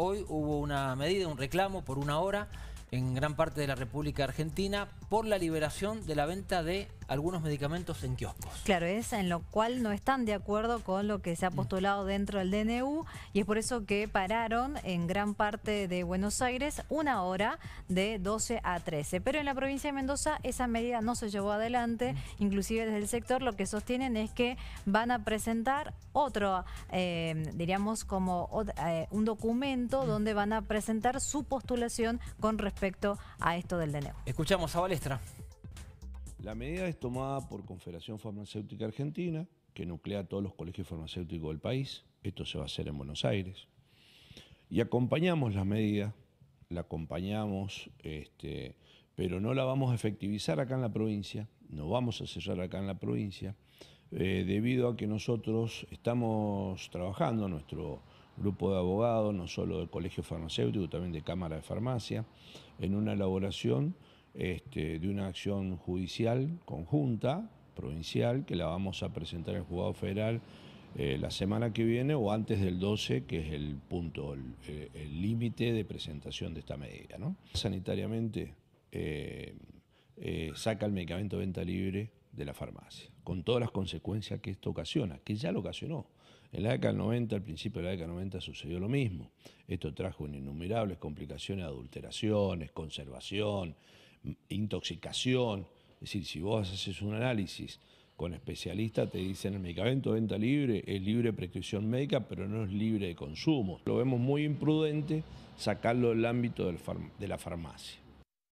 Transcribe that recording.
hoy hubo una medida, un reclamo por una hora en gran parte de la República Argentina por la liberación de la venta de algunos medicamentos en kioscos. Claro, es en lo cual no están de acuerdo con lo que se ha mm. postulado dentro del DNU y es por eso que pararon en gran parte de Buenos Aires una hora de 12 a 13. Pero en la provincia de Mendoza esa medida no se llevó adelante, mm. inclusive desde el sector lo que sostienen es que van a presentar otro, eh, diríamos como eh, un documento mm. donde van a presentar su postulación con respecto a esto del DNU. Escuchamos a Balestra. La medida es tomada por Confederación Farmacéutica Argentina, que nuclea todos los colegios farmacéuticos del país. Esto se va a hacer en Buenos Aires. Y acompañamos la medida, la acompañamos, este, pero no la vamos a efectivizar acá en la provincia, no vamos a cerrar acá en la provincia, eh, debido a que nosotros estamos trabajando, nuestro grupo de abogados, no solo del Colegio Farmacéutico, también de Cámara de Farmacia, en una elaboración este, de una acción judicial conjunta, provincial, que la vamos a presentar al juzgado federal eh, la semana que viene o antes del 12, que es el punto, eh, el límite de presentación de esta medida. ¿no? Sanitariamente eh, saca el medicamento de venta libre de la farmacia, con todas las consecuencias que esto ocasiona, que ya lo ocasionó. En la década del 90, al principio de la década del 90 sucedió lo mismo. Esto trajo innumerables complicaciones, adulteraciones, conservación, intoxicación. Es decir, si vos haces un análisis con especialistas, te dicen el medicamento venta libre es libre de prescripción médica, pero no es libre de consumo. Lo vemos muy imprudente sacarlo del ámbito de la farmacia.